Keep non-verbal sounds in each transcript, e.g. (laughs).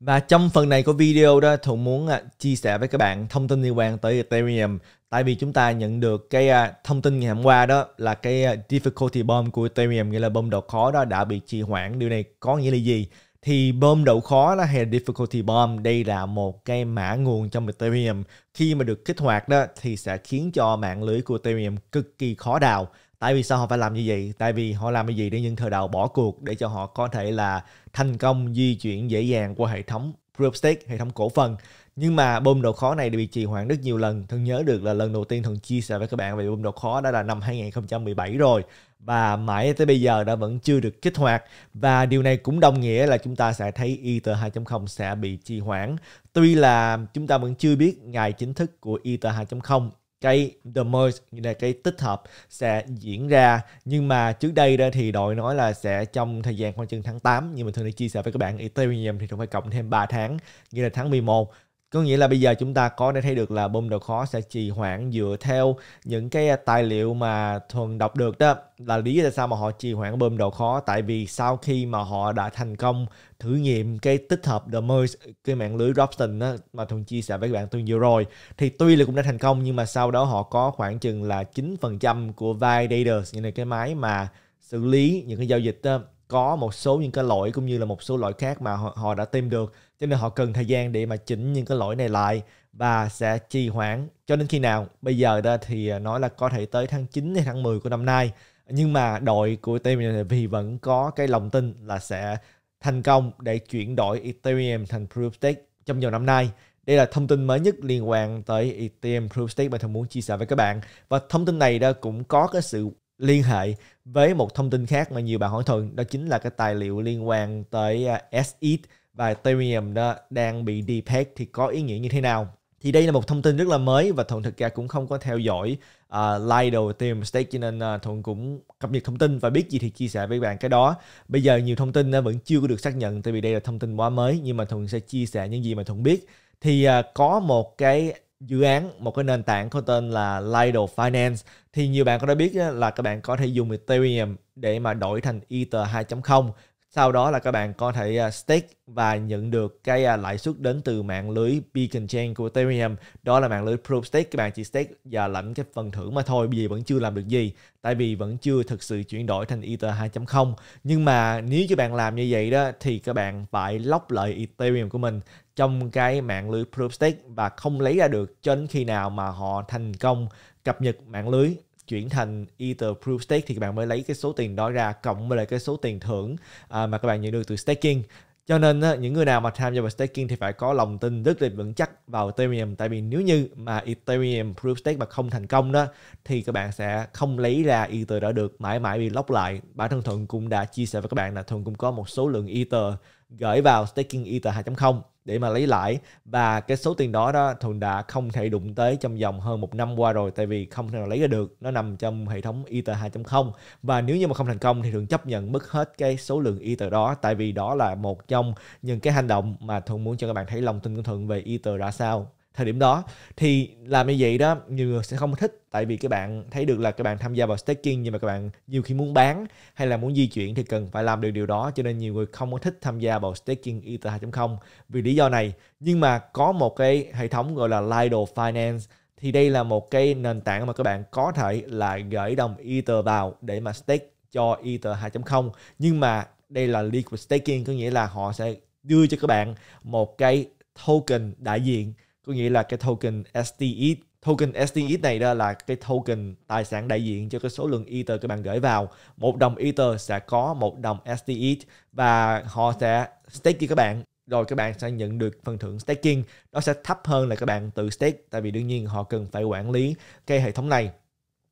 Và trong phần này của video đó, Thuận muốn à, chia sẻ với các bạn thông tin liên quan tới Ethereum. Tại vì chúng ta nhận được cái à, thông tin ngày hôm qua đó là cái à, difficulty bomb của Ethereum, nghĩa là bom độ khó đó đã bị trì hoãn. Điều này có nghĩa là gì? Thì bom độ khó là hay là difficulty bomb, đây là một cái mã nguồn trong Ethereum. Khi mà được kích hoạt đó thì sẽ khiến cho mạng lưới của Ethereum cực kỳ khó đào tại vì sao họ phải làm như vậy tại vì họ làm như vậy để những thời đầu bỏ cuộc để cho họ có thể là thành công di chuyển dễ dàng qua hệ thống proof stake hệ thống cổ phần nhưng mà bơm độ khó này đã bị trì hoãn rất nhiều lần thân nhớ được là lần đầu tiên thần chia sẻ với các bạn về bơm độ khó đó là năm 2017 rồi và mãi tới bây giờ đã vẫn chưa được kích hoạt và điều này cũng đồng nghĩa là chúng ta sẽ thấy Ether 2.0 sẽ bị trì hoãn. Tuy là chúng ta vẫn chưa biết ngày chính thức của Ether 2.0 cái the merge là cái tích hợp sẽ diễn ra nhưng mà trước đây đó thì đội nói là sẽ trong thời gian khoảng chừng tháng 8 nhưng mà thường để chia sẻ với các bạn Ethereum thì cũng phải cộng thêm 3 tháng như là tháng 11 có nghĩa là bây giờ chúng ta có thể thấy được là bơm đồ khó sẽ trì hoãn dựa theo những cái à, tài liệu mà thuần đọc được đó là lý do tại sao mà họ trì hoãn bơm đồ khó tại vì sau khi mà họ đã thành công thử nghiệm cái tích hợp The Merge cái mạng lưới Robson đó, mà Thuần chia sẻ với các bạn tuần vừa rồi thì tuy là cũng đã thành công nhưng mà sau đó họ có khoảng chừng là 9% của validators như là cái máy mà xử lý những cái giao dịch đó, có một số những cái lỗi cũng như là một số lỗi khác mà họ, họ đã tìm được cho nên họ cần thời gian để mà chỉnh những cái lỗi này lại và sẽ trì hoãn cho đến khi nào bây giờ đó thì à, nói là có thể tới tháng 9 hay tháng 10 của năm nay nhưng mà đội của Ethereum vì vẫn có cái lòng tin là sẽ thành công để chuyển đổi Ethereum thành Proof Stake trong nhiều năm nay đây là thông tin mới nhất liên quan tới Ethereum Proof Stake mà thằng muốn chia sẻ với các bạn. Và thông tin này đó cũng có cái sự liên hệ với một thông tin khác mà nhiều bạn hỏi thường đó chính là cái tài liệu liên quan tới à, SX và Ethereum đó đang bị deepfake thì có ý nghĩa như thế nào thì đây là một thông tin rất là mới và thuận thực ra cũng không có theo dõi uh, à, Lido Ethereum Stake cho nên uh, thuận cũng cập nhật thông tin và biết gì thì chia sẻ với bạn cái đó bây giờ nhiều thông tin uh, vẫn chưa có được xác nhận tại vì đây là thông tin quá mới nhưng mà thuận sẽ chia sẻ những gì mà thuận biết thì uh, có một cái dự án một cái nền tảng có tên là Lido Finance thì nhiều bạn có đã biết là các bạn có thể dùng Ethereum để mà đổi thành Ether 2.0 sau đó là các bạn có thể à, stake và nhận được cái à, lãi suất đến từ mạng lưới Beacon Chain của Ethereum đó là mạng lưới Proof Stake các bạn chỉ stake và lãnh cái phần thưởng mà thôi vì vẫn chưa làm được gì tại vì vẫn chưa thực sự chuyển đổi thành Ether 2.0 nhưng mà nếu các bạn làm như vậy đó thì các bạn phải lóc lợi Ethereum của mình trong cái mạng lưới Proof Stake và không lấy ra được cho đến khi nào mà họ thành công cập nhật mạng lưới chuyển thành Ether Proof Stake thì các bạn mới lấy cái số tiền đó ra cộng với lại cái số tiền thưởng à, mà các bạn nhận được từ staking cho nên những người nào mà tham gia vào staking thì phải có lòng tin rất là vững chắc vào Ethereum tại vì nếu như mà Ethereum Proof Stake mà không thành công đó thì các bạn sẽ không lấy ra Ether đã được mãi mãi bị lóc lại bản thân Thuận cũng đã chia sẻ với các bạn là Thuận cũng có một số lượng Ether gửi vào staking Ether 2.0 để mà lấy lãi và cái số tiền đó đó thường đã không thể đụng tới trong vòng hơn một năm qua rồi tại vì không thể nào lấy ra được nó nằm trong hệ thống Ether 2.0 và nếu như mà không thành công thì thường chấp nhận mất hết cái số lượng Ether đó tại vì đó là một trong những cái hành động mà Thuận muốn cho các bạn thấy lòng tin của thường về Ether ra sao thời điểm đó thì làm như vậy đó nhiều người sẽ không thích tại vì các bạn thấy được là các bạn tham gia vào staking nhưng mà các bạn nhiều khi muốn bán hay là muốn di chuyển thì cần phải làm được điều đó cho nên nhiều người không có thích tham gia vào staking Ether 2.0 vì lý do này nhưng mà có một cái hệ thống gọi là Lido Finance thì đây là một cái nền tảng mà các bạn có thể là gửi đồng Ether vào để mà stake cho Ether 2.0 nhưng mà đây là liquid staking có nghĩa là họ sẽ đưa cho các bạn một cái token đại diện có nghĩa là cái token STX e token STX e này đó là cái token tài sản đại diện cho cái số lượng Ether các bạn gửi vào một đồng Ether sẽ có một đồng STX e và họ sẽ stake cho các bạn rồi các bạn sẽ nhận được phần thưởng staking nó sẽ thấp hơn là các bạn tự stake tại vì đương nhiên họ cần phải quản lý cái hệ thống này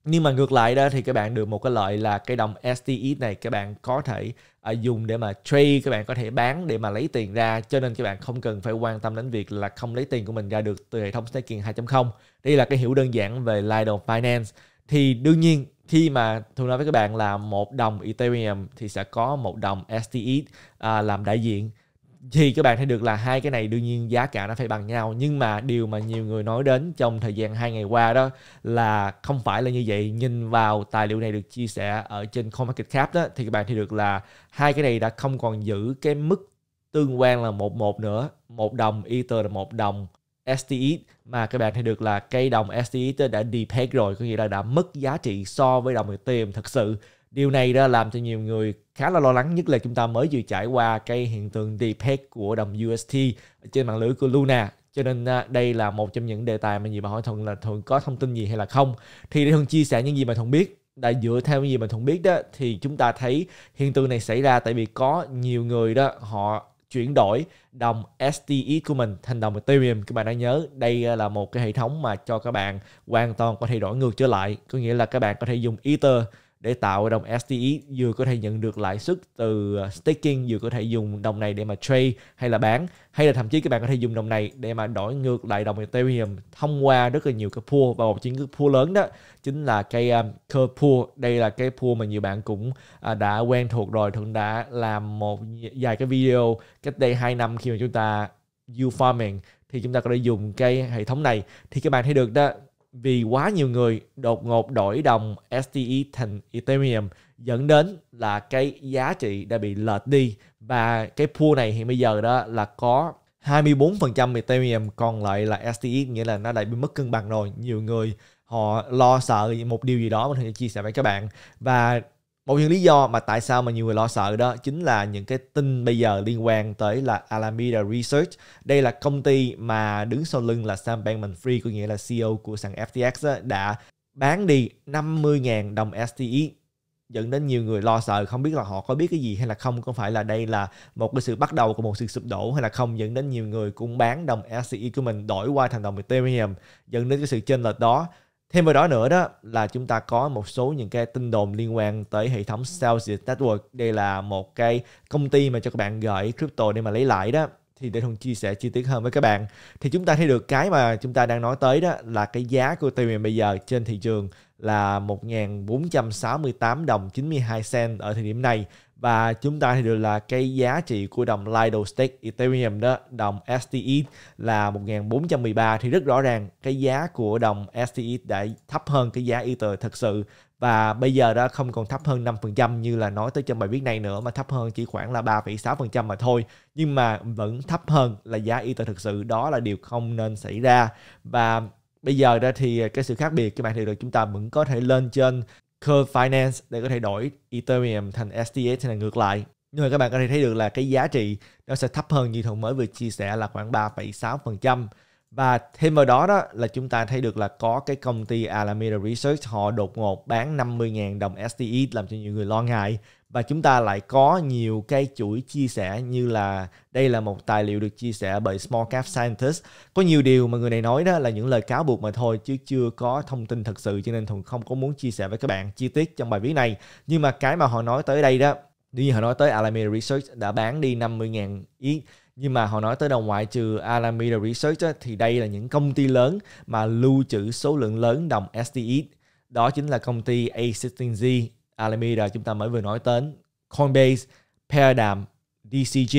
nhưng mà ngược lại đó thì các bạn được một cái lợi là cái đồng STX này các bạn có thể uh, dùng để mà trade các bạn có thể bán để mà lấy tiền ra cho nên các bạn không cần phải quan tâm đến việc là không lấy tiền của mình ra được từ hệ thống staking 2.0 đây là cái hiểu đơn giản về Lido Finance thì đương nhiên khi mà thường nói với các bạn là một đồng Ethereum thì sẽ có một đồng STX uh, à, làm đại diện thì các bạn thấy được là hai cái này đương nhiên giá cả nó phải bằng nhau nhưng mà điều mà nhiều người nói đến trong thời gian hai ngày qua đó là không phải là như vậy nhìn vào tài liệu này được chia sẻ ở trên CoinMarketCap đó thì các bạn thấy được là hai cái này đã không còn giữ cái mức tương quan là một một nữa một đồng Ether là một đồng STX mà các bạn thấy được là cây đồng STX đã depeg rồi có nghĩa là đã mất giá trị so với đồng Ethereum thật sự điều này đã làm cho nhiều người khá là lo lắng nhất là chúng ta mới vừa trải qua cái hiện tượng depeg của đồng UST trên mạng lưới của Luna cho nên à, đây là một trong những đề tài mà nhiều bạn hỏi thuận là thuận có thông tin gì hay là không thì để thuận chia sẻ những gì mà thuận biết đã dựa theo những gì mà thuận biết đó thì chúng ta thấy hiện tượng này xảy ra tại vì có nhiều người đó họ chuyển đổi đồng STE của mình thành đồng Ethereum. Các bạn đã nhớ đây à, là một cái hệ thống mà cho các bạn hoàn toàn có thể đổi ngược trở lại. Có nghĩa là các bạn có thể dùng Ether để tạo đồng STE vừa có thể nhận được lãi suất từ ờ, staking vừa có thể dùng đồng này để mà trade hay là bán hay là thậm chí các bạn có thể dùng đồng này để mà đổi ngược lại đồng Ethereum thông qua rất là nhiều cái pool và một chiến cái pool lớn đó chính là cái um, Curve pool đây là cái pool mà nhiều bạn cũng uh, đã quen thuộc rồi thường đã làm một vài cái video cách đây 2 năm khi mà chúng ta you farming thì chúng ta có thể dùng cái hệ thống này thì các bạn thấy được đó vì quá nhiều người đột ngột đổi đồng STE thành Ethereum dẫn đến là cái giá trị đã bị lệch đi và cái pool này hiện bây giờ đó là có 24% Ethereum còn lại là STE nghĩa là nó đã bị mất cân bằng rồi nhiều người họ lo sợ một điều gì đó mình sẽ chia sẻ với các bạn và một những lý do mà tại sao mà nhiều người lo sợ đó chính là những cái tin bây giờ liên quan tới là Alameda Research. Đây là công ty mà đứng sau lưng là Sam Bankman-Fried, có nghĩa là CEO của sàn FTX đó, đã bán đi 50.000 đồng STE dẫn đến nhiều người lo sợ không biết là họ có biết cái gì hay là không có phải là đây là một cái sự bắt đầu của một sự sụp đổ hay là không dẫn đến nhiều người cũng bán đồng SCE của mình đổi qua thành đồng Ethereum dẫn đến cái sự chênh lệch đó Thêm vào đó nữa đó là chúng ta có một số những cái tin đồn liên quan tới hệ thống Celsius Network. Đây là một cái công ty mà cho các bạn gửi crypto để mà lấy lại đó. Thì để thùng chia sẻ chi tiết hơn với các bạn. Thì chúng ta thấy được cái mà chúng ta đang nói tới đó là cái giá của Ethereum bây giờ trên thị trường là 1.468 đồng 92 cent ở thời điểm này và chúng ta thì được là cái giá trị của đồng Lido Stake Ethereum đó đồng STE là 1413 thì rất rõ ràng cái giá của đồng STE đã thấp hơn cái giá Ether thật sự và bây giờ đã không còn thấp hơn 5% như là nói tới trong bài viết này nữa mà thấp hơn chỉ khoảng là 3,6% mà thôi nhưng mà vẫn thấp hơn là giá Ether thực sự đó là điều không nên xảy ra và bây giờ đó thì cái sự khác biệt các bạn thì được chúng ta vẫn có thể lên trên Curve Finance để có thể đổi Ethereum thành STX hay là ngược lại. Nhưng mà các bạn có thể thấy được là cái giá trị nó sẽ thấp hơn như thùng mới vừa chia sẻ là khoảng 3,6% và thêm vào đó đó là chúng ta thấy được là có cái công ty Alameda Research họ đột ngột bán 50.000 đồng STI e làm cho nhiều người lo ngại và chúng ta lại có nhiều cái chuỗi chia sẻ như là đây là một tài liệu được chia sẻ bởi Small Cap Scientist. Có nhiều điều mà người này nói đó là những lời cáo buộc mà thôi chứ chưa có thông tin thật sự cho nên Thuận không có muốn chia sẻ với các bạn chi tiết trong bài viết này. Nhưng mà cái mà họ nói tới đây đó, như họ nói tới Alameda Research đã bán đi 50.000 ý nhưng mà họ nói tới đầu ngoại trừ Alameda Research á, thì đây là những công ty lớn mà lưu trữ số lượng lớn đồng STX đó chính là công ty A16Z Alameda chúng ta mới vừa nói đến Coinbase, Paradigm, DCG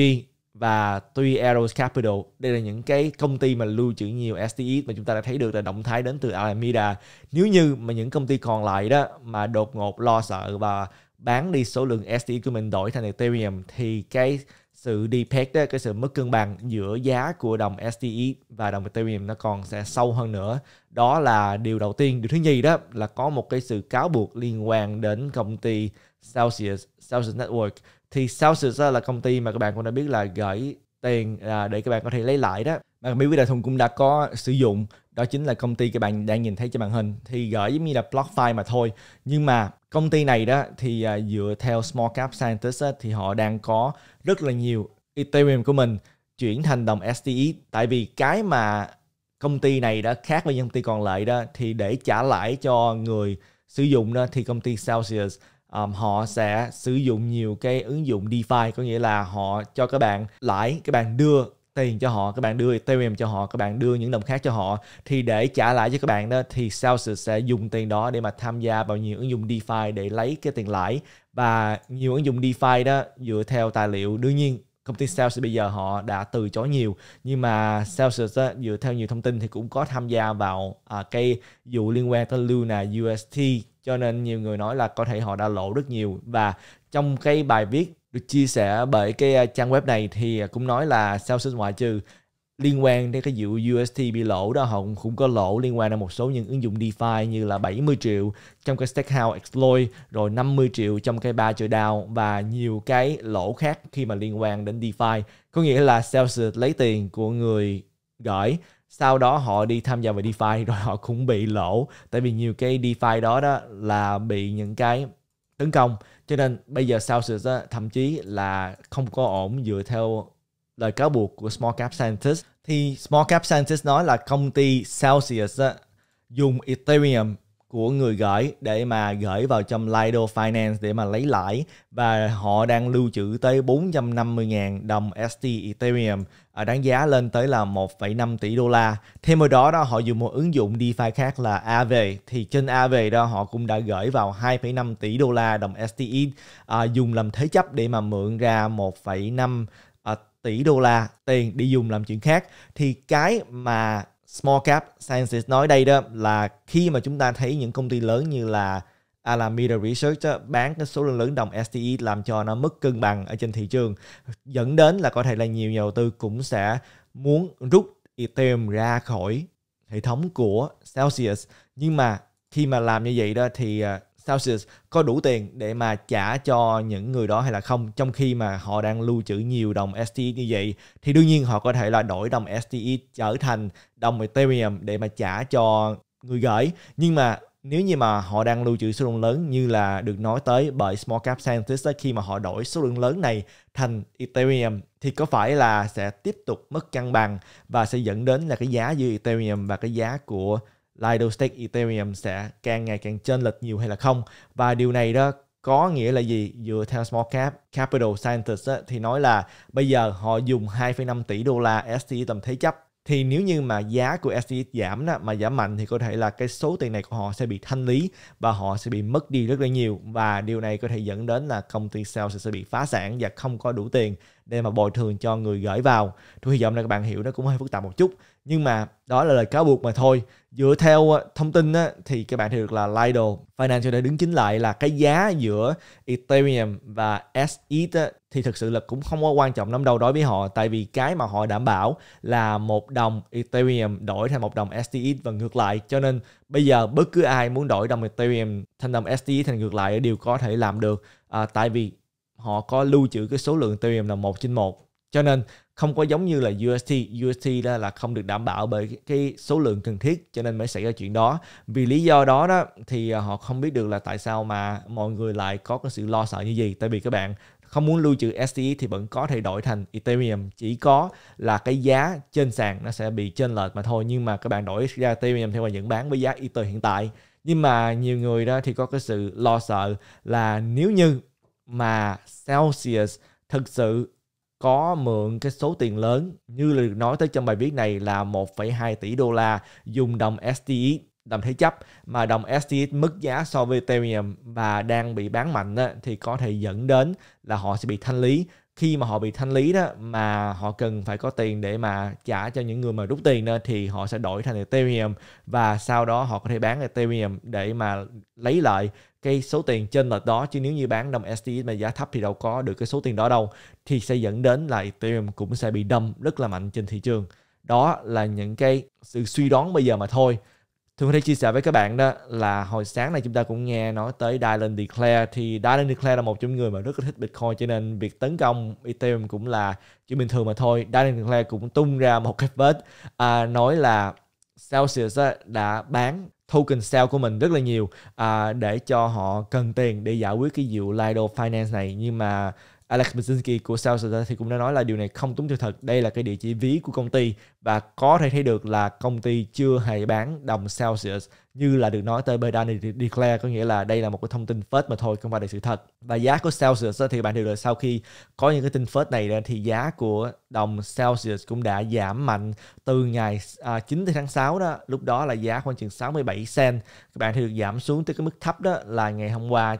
và 3 Arrows Capital. Đây là những cái công ty mà lưu trữ nhiều STX mà chúng ta đã thấy được là động thái đến từ Alameda. Nếu như mà những công ty còn lại đó mà đột ngột lo sợ và bán đi số lượng STX của mình đổi thành Ethereum thì cái sự depeg đó cái sự mất cân bằng giữa giá của đồng STX e và đồng Ethereum nó còn sẽ sâu hơn nữa đó là điều đầu tiên điều thứ nhì đó là có một cái sự cáo buộc liên quan đến công ty Celsius Celsius Network thì Celsius là công ty mà các bạn cũng đã biết là gửi tiền à, để các bạn có thể lấy lại đó mà mỹ quý đại thùng cũng đã có sử dụng đó chính là công ty các bạn đang nhìn thấy trên màn hình thì gửi giống như là blog file mà thôi nhưng mà công ty này đó thì à, dựa theo small cap scientist á, thì họ đang có rất là nhiều ethereum của mình chuyển thành đồng STX tại vì cái mà công ty này đã khác với những công ty còn lại đó thì để trả lãi cho người sử dụng đó thì công ty Celsius um, họ sẽ sử dụng nhiều cái ứng dụng DeFi có nghĩa là họ cho các bạn lãi các bạn đưa tiền cho họ các bạn đưa Ethereum cho họ các bạn đưa những đồng khác cho họ thì để trả lại cho các bạn đó thì Celsius sẽ dùng tiền đó để mà tham gia vào nhiều ứng dụng DeFi để lấy cái tiền lãi và nhiều ứng dụng DeFi đó dựa theo tài liệu đương nhiên công ty Celsius bây giờ họ đã từ chối nhiều nhưng mà Celsius á, dựa theo nhiều thông tin thì cũng có tham gia vào à, cái vụ liên quan tới Luna UST cho nên nhiều người nói là có thể họ đã lộ rất nhiều và trong cái bài viết được chia sẻ bởi cái à, trang web này thì à, cũng nói là sau sinh ngoại trừ liên quan đến cái vụ UST bị lỗ đó họ cũng có lỗ liên quan đến một số những ứng dụng DeFi như là 70 triệu trong cái Stackhouse Exploit rồi 50 triệu trong cái ba triệu DAO và nhiều cái lỗ khác khi mà liên quan đến DeFi có nghĩa là Celsius lấy tiền của người gửi sau đó họ đi tham gia vào DeFi (laughs) rồi họ cũng bị lỗ tại vì nhiều cái DeFi đó đó là bị những cái tấn công cho nên bây giờ Celsius á, thậm chí là không có ổn dựa theo lời cáo buộc của Small Cap Scientist thì Small Cap Scientist nói là công ty Celsius á, dùng Ethereum của người gửi để mà gửi vào trong Lido Finance để mà lấy lãi và họ đang lưu trữ tới 450.000 đồng ST Ethereum à, đáng giá lên tới là 1,5 tỷ đô la. Thêm vào đó đó họ dùng một ứng dụng DeFi khác là Aave thì trên Aave đó họ cũng đã gửi vào 2,5 tỷ đô la đồng STE à, dùng làm thế chấp để mà mượn ra 1,5 à, tỷ đô la tiền đi dùng làm chuyện khác thì cái mà Small Cap Sciences nói đây đó là khi mà chúng ta thấy những công ty lớn như là Alameda Research đó, bán cái số lượng lớn đồng STE làm cho nó mất cân bằng ở trên thị trường dẫn đến là có thể là nhiều nhà đầu tư cũng sẽ muốn rút Ethereum ra khỏi hệ thống của Celsius nhưng mà khi mà làm như vậy đó thì à, Celsius có đủ tiền để mà trả cho những người đó hay là không trong khi mà họ đang lưu trữ nhiều đồng STX e như vậy thì đương nhiên họ có thể là đổi đồng STX e trở thành đồng Ethereum để mà trả cho người gửi nhưng mà nếu như mà họ đang lưu trữ số lượng lớn như là được nói tới bởi small cap scientist khi mà họ đổi số lượng lớn này thành Ethereum thì có phải là sẽ tiếp tục mất cân bằng và sẽ dẫn đến là cái giá giữa Ethereum và cái giá của Lido Stake Ethereum sẽ càng ngày càng chênh lệch nhiều hay là không và điều này đó có nghĩa là gì dựa theo Small Cap Capital Scientist á, thì nói là bây giờ họ dùng 2,5 tỷ đô la STI tầm thế chấp thì nếu như mà giá của STI giảm đó, mà giảm mạnh thì có thể là cái số tiền này của họ sẽ bị thanh lý và họ sẽ bị mất đi rất là nhiều và điều này có thể dẫn đến là công ty sales sẽ bị phá sản và không có đủ tiền để mà bồi thường cho người gửi vào. Tôi hy vọng là các bạn hiểu nó cũng hơi phức tạp một chút nhưng mà đó là lời cáo buộc mà thôi dựa theo ờ, thông tin á, thì các bạn thấy được là Lido Financial đã đứng chính lại là cái giá giữa Ethereum và SETH thì thực sự là cũng không có quan trọng lắm đâu đối với họ tại vì cái mà họ đảm bảo là một đồng Ethereum đổi thành một đồng STX e và ngược lại cho nên bây giờ bất cứ ai muốn đổi đồng Ethereum thành đồng STX e thành ngược lại đều có thể làm được à, tại vì họ có lưu trữ cái số lượng Ethereum là một trên một cho nên không có giống như là UST UST là, là không được đảm bảo bởi cái số lượng cần thiết cho nên mới xảy ra chuyện đó vì lý do đó đó thì à, họ không biết được là tại sao mà mọi người lại có cái sự lo sợ như gì tại vì các bạn không muốn lưu trữ STX thì vẫn có thể đổi thành Ethereum chỉ có là cái giá trên sàn nó sẽ bị chênh lệch mà thôi nhưng mà các bạn đổi ra Ethereum theo và những bán với giá Ether hiện tại nhưng mà nhiều người đó thì có cái sự lo sợ là nếu như mà Celsius thực sự có mượn cái số tiền lớn như là được nói tới trong bài viết này là 1,2 tỷ đô la dùng đồng STX đồng thế chấp mà đồng STX mất giá so với Ethereum và đang bị bán mạnh á, thì có thể dẫn đến là họ sẽ bị thanh lý khi mà họ bị thanh lý đó mà họ cần phải có tiền để mà trả cho những người mà rút tiền đó thì họ sẽ đổi thành Ethereum và sau đó họ có thể bán Ethereum để mà lấy lợi cái số tiền trên lệch đó chứ nếu như bán đồng STX mà giá thấp thì đâu có được cái số tiền đó đâu thì sẽ dẫn đến là Ethereum cũng sẽ bị đâm rất là mạnh trên thị trường đó là những cái sự suy đoán bây giờ mà thôi thường thì chia sẻ với các bạn đó là hồi sáng này chúng ta cũng nghe nói tới Dylan Declare thì Dylan Declare là một trong những người mà rất là thích Bitcoin cho nên việc tấn công Ethereum cũng là chuyện bình thường mà thôi Dylan Declare cũng tung ra một cái vết à, nói là Celsius đã bán token sale của mình rất là nhiều à, để cho họ cần tiền để giải quyết cái vụ Lido Finance này nhưng mà Alex Brzezinski của South thì cũng đã nói là điều này không đúng sự thật. Đây là cái địa chỉ ví của công ty và có thể thấy được là công ty chưa hề bán đồng Celsius như là được nói tới bởi Danny Declare có nghĩa là đây là một cái thông tin fake mà thôi không phải là sự thật. Và giá của Celsius thì bạn đều được sau khi có những cái tin fake này thì giá của đồng Celsius cũng đã giảm mạnh từ ngày 9 à, tháng 6 đó, lúc đó là giá khoảng chừng 67 cent. Các bạn thì được giảm xuống tới cái mức thấp đó là ngày hôm qua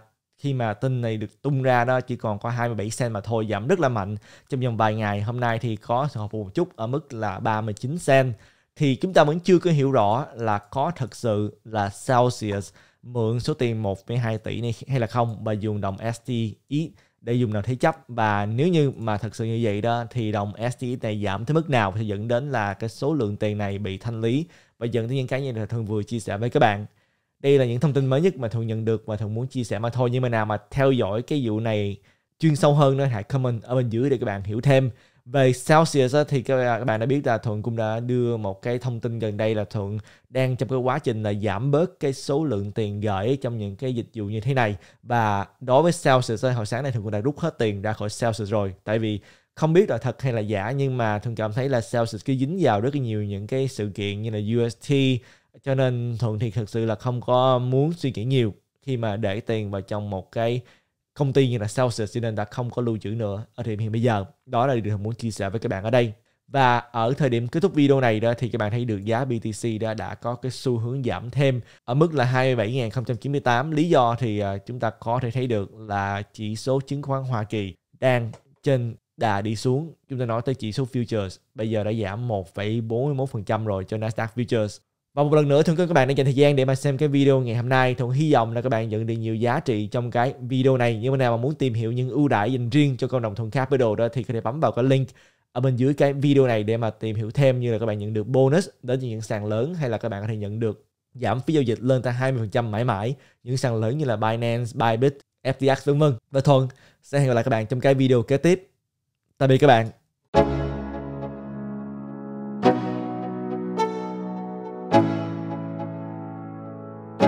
khi mà tin này được tung ra đó chỉ còn có 27 cent mà thôi giảm rất là mạnh trong vòng vài ngày hôm nay thì có sự hồi phục một chút ở mức là 39 cent thì chúng ta vẫn chưa có hiểu rõ là có thật sự là Celsius mượn số tiền 1,2 tỷ này hay là không và dùng đồng STX để dùng nào thế chấp và nếu như mà thật sự như vậy đó thì đồng STX này giảm tới mức nào thì dẫn đến là cái số lượng tiền này bị thanh lý và dẫn tới những cái như là thường vừa chia sẻ với các bạn đây là những thông tin mới nhất mà thường nhận được và thường muốn chia sẻ mà thôi nhưng mà nào mà theo dõi cái vụ này chuyên sâu hơn nữa hãy comment ở bên dưới để các bạn hiểu thêm về Celsius thì các bạn đã biết là Thuận cũng đã đưa một cái thông tin gần đây là Thuận đang trong cái quá trình là giảm bớt cái số lượng tiền gửi trong những cái dịch vụ như thế này và đối với Celsius á, hồi sáng nay Thuận cũng đã rút hết tiền ra khỏi Celsius rồi tại vì không biết là thật hay là giả nhưng mà Thuận cảm thấy là Celsius cứ dính vào rất nhiều những cái sự kiện như là UST cho nên thuận thì thực sự là không có muốn suy nghĩ nhiều khi mà để tiền vào trong một cái công ty như là Celsius cho nên đã không có lưu trữ nữa ở thời điểm hiện bây giờ đó là điều mình muốn chia sẻ với các bạn ở đây và ở thời điểm kết thúc video này đó thì các bạn thấy được giá BTC đã đã có cái xu hướng giảm thêm ở mức là 27.098 lý do thì à, chúng ta có thể thấy được là chỉ số chứng khoán Hoa Kỳ đang trên đà đi xuống chúng ta nói tới chỉ số futures bây giờ đã giảm 1,41% rồi cho Nasdaq futures và một lần nữa thưa các bạn đã dành thời gian để mà xem cái video ngày hôm nay. Thuận hy vọng là các bạn nhận được nhiều giá trị trong cái video này. nhưng mà nào mà muốn tìm hiểu những ưu đãi dành riêng cho cộng đồng Thuận Capital đó thì có thể bấm vào cái link ở bên dưới cái video này để mà tìm hiểu thêm như là các bạn nhận được bonus đến những sàn lớn hay là các bạn có thể nhận được giảm phí giao dịch lên tới 20% mãi mãi những sàn lớn như là Binance, Bybit, FTX vân vân. Và Thuận sẽ hẹn gặp lại các bạn trong cái video kế tiếp. Tạm biệt các bạn.